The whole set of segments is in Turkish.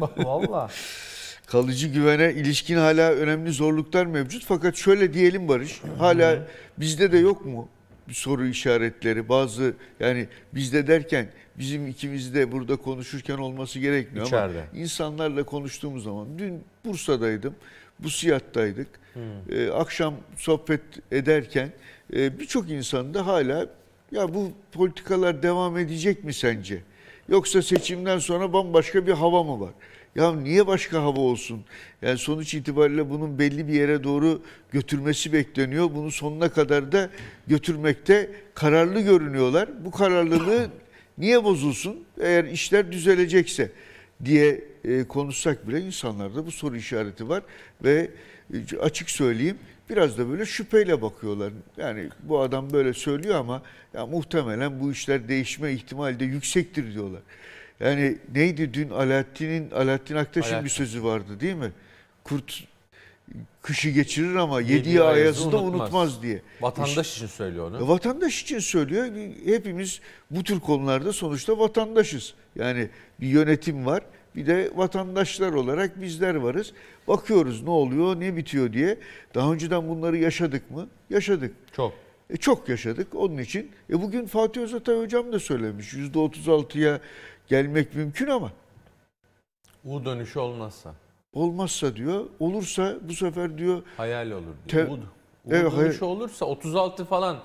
Valla. Kalıcı güvene ilişkin hala önemli zorluklar mevcut. Fakat şöyle diyelim Barış, hala bizde de yok mu bir soru işaretleri bazı yani bizde derken bizim ikimiz de burada konuşurken olması gerekmiyor İçeride. ama insanlarla konuştuğumuz zaman dün Bursa'daydım. Bu siyattaydık. Hmm. Ee, akşam sohbet ederken e, birçok da hala ya bu politikalar devam edecek mi sence? Yoksa seçimden sonra bambaşka bir hava mı var? Ya niye başka hava olsun? Yani sonuç itibariyle bunun belli bir yere doğru götürmesi bekleniyor. Bunu sonuna kadar da götürmekte kararlı görünüyorlar. Bu kararlılığı niye bozulsun? Eğer işler düzelecekse diye e, konuşsak bile insanlarda bu soru işareti var ve e, açık söyleyeyim biraz da böyle şüpheyle bakıyorlar. Yani bu adam böyle söylüyor ama ya muhtemelen bu işler değişme ihtimali de yüksektir diyorlar. Yani neydi dün Alaaddin'in Alaaddin Aktaş'ın Alaaddin. bir sözü vardı değil mi? Kurt kışı geçirir ama yediği, yediği ayazı da unutmaz. diye. Vatandaş için söylüyor onu. E, vatandaş için söylüyor. Hepimiz bu tür konularda sonuçta vatandaşız. Yani bir yönetim var. Bir de vatandaşlar olarak bizler varız. Bakıyoruz ne oluyor, ne bitiyor diye. Daha önceden bunları yaşadık mı? Yaşadık. Çok. E, çok yaşadık. Onun için e, bugün Fatih Özatay hocam da söylemiş. %36'ya gelmek mümkün ama. U dönüşü olmazsa. Olmazsa diyor, olursa bu sefer diyor... Hayal olur diyor. Te, Umut, evet, hayal. olursa 36 falan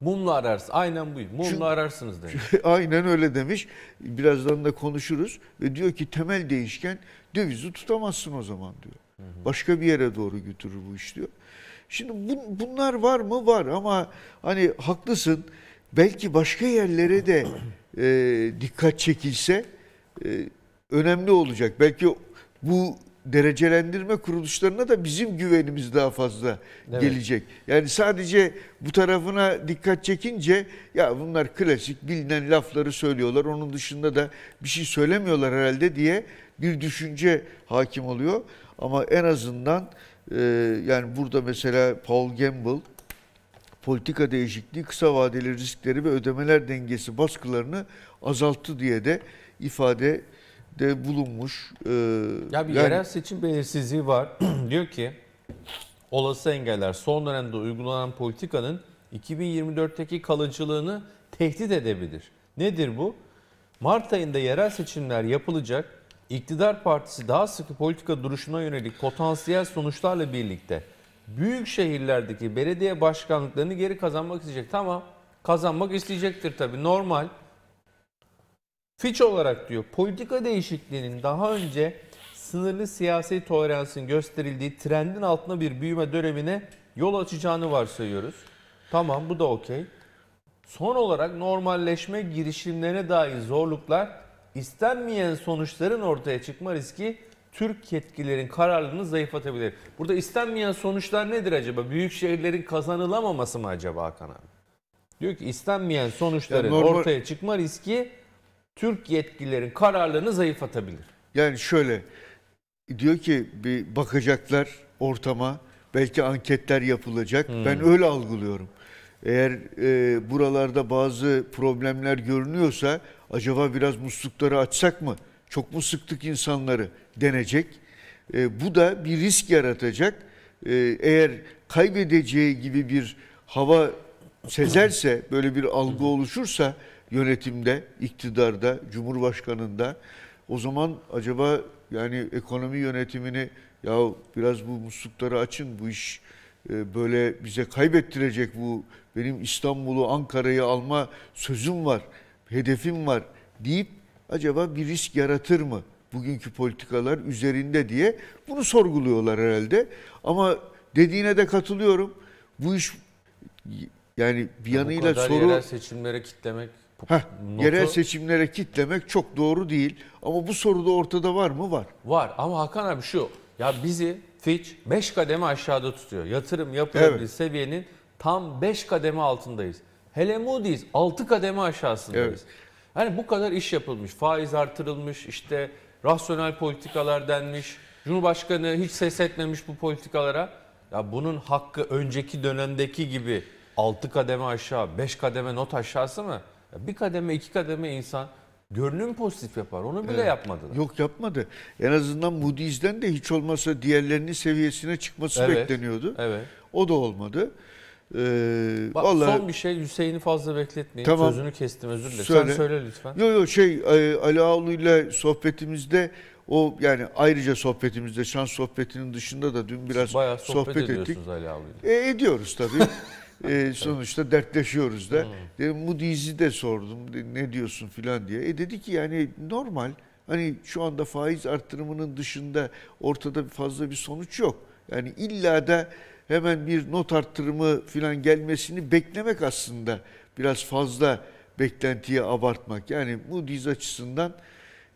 mumla ararsınız. Aynen bu. Mumla Çünkü, ararsınız demiş. aynen öyle demiş. Birazdan da konuşuruz. Ve diyor ki temel değişken dövizi tutamazsın o zaman diyor. Hı hı. Başka bir yere doğru götürür bu iş diyor. Şimdi bu, bunlar var mı? Var ama hani haklısın. Belki başka yerlere de e, dikkat çekilse e, önemli olacak. Belki bu derecelendirme kuruluşlarına da bizim güvenimiz daha fazla evet. gelecek. Yani sadece bu tarafına dikkat çekince ya bunlar klasik bilinen lafları söylüyorlar. Onun dışında da bir şey söylemiyorlar herhalde diye bir düşünce hakim oluyor. Ama en azından e, yani burada mesela Paul Gamble politika değişikliği, kısa vadeli riskleri ve ödemeler dengesi baskılarını azalttı diye de ifade de bulunmuş. E, ya bir yani... yerel seçim belirsizliği var. diyor ki olası engeller son dönemde uygulanan politikanın 2024'teki kalıcılığını tehdit edebilir. Nedir bu? Mart ayında yerel seçimler yapılacak. İktidar partisi daha sıkı politika duruşuna yönelik potansiyel sonuçlarla birlikte büyük şehirlerdeki belediye başkanlıklarını geri kazanmak isteyecek. Tamam kazanmak isteyecektir tabii normal. Fitch olarak diyor politika değişikliğinin daha önce sınırlı siyasi toleransın gösterildiği trendin altına bir büyüme dönemine yol açacağını varsayıyoruz. Tamam bu da okey. Son olarak normalleşme girişimlerine dair zorluklar istenmeyen sonuçların ortaya çıkma riski Türk yetkilerin kararlılığını zayıflatabilir. Burada istenmeyen sonuçlar nedir acaba? Büyük şehirlerin kazanılamaması mı acaba Hakan abi? Diyor ki istenmeyen sonuçların yani normal... ortaya çıkma riski Türk yetkililerin kararlarını zayıflatabilir. Yani şöyle diyor ki bir bakacaklar ortama belki anketler yapılacak. Hmm. Ben öyle algılıyorum. Eğer e, buralarda bazı problemler görünüyorsa acaba biraz muslukları açsak mı? Çok mu sıktık insanları denecek. E, bu da bir risk yaratacak. E, eğer kaybedeceği gibi bir hava sezerse böyle bir algı oluşursa yönetimde, iktidarda, cumhurbaşkanında o zaman acaba yani ekonomi yönetimini ya biraz bu muslukları açın bu iş e, böyle bize kaybettirecek bu benim İstanbul'u Ankara'yı alma sözüm var, hedefim var deyip acaba bir risk yaratır mı bugünkü politikalar üzerinde diye bunu sorguluyorlar herhalde. Ama dediğine de katılıyorum. Bu iş yani bir yanıyla bu kadar soru yerel seçimlere kitlemek Heh, notu... Yerel seçimlere kitlemek çok doğru değil. Ama bu soruda ortada var mı? Var. Var ama Hakan abi şu. Ya bizi Fitch 5 kademe aşağıda tutuyor. Yatırım yapılabildiği evet. seviyenin tam 5 kademe altındayız. Hele Moody's 6 kademe aşağısındayız. Evet. Yani bu kadar iş yapılmış. Faiz artırılmış, işte rasyonel politikalar denmiş. Cumhurbaşkanı hiç ses etmemiş bu politikalara. Ya bunun hakkı önceki dönemdeki gibi 6 kademe aşağı, 5 kademe not aşağısı mı? Bir kademe iki kademe insan görünüm pozitif yapar. Onu bile evet. yapmadılar. Yok yapmadı. En azından Moody's'den de hiç olmazsa diğerlerinin seviyesine çıkması evet. bekleniyordu. Evet. O da olmadı. Ee, Bak vallahi... son bir şey Hüseyin'i fazla bekletmeyin. Tamam. Sözünü kestim özür dilerim. Söyle. Sen söyle lütfen. Yok yok şey e, Ali Ağulu ile sohbetimizde o yani ayrıca sohbetimizde şans sohbetinin dışında da dün biraz Bayağı sohbet, sohbet ettik. Ali Ağulu ile. E, ediyoruz tabii. e, sonuçta dertleşiyoruz da. Hmm. Dedim, Moody's'i de sordum ne diyorsun filan diye. E dedi ki yani normal hani şu anda faiz arttırımının dışında ortada fazla bir sonuç yok. Yani illa da hemen bir not arttırımı filan gelmesini beklemek aslında biraz fazla beklentiyi abartmak. Yani Moody's açısından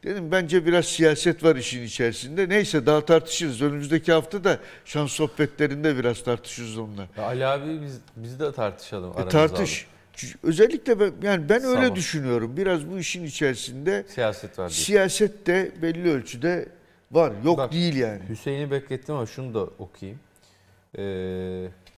Dedim bence biraz siyaset var işin içerisinde. Neyse daha tartışırız. Önümüzdeki hafta da şans sohbetlerinde biraz tartışırız onunla. Ya Ali abi biz, biz de tartışalım. E, tartış. Abi. Özellikle ben, yani ben tamam. öyle düşünüyorum. Biraz bu işin içerisinde siyaset var. Siyaset de belli ölçüde var. Yok Bak, değil yani. Hüseyin'i beklettim ama şunu da okuyayım. Ee,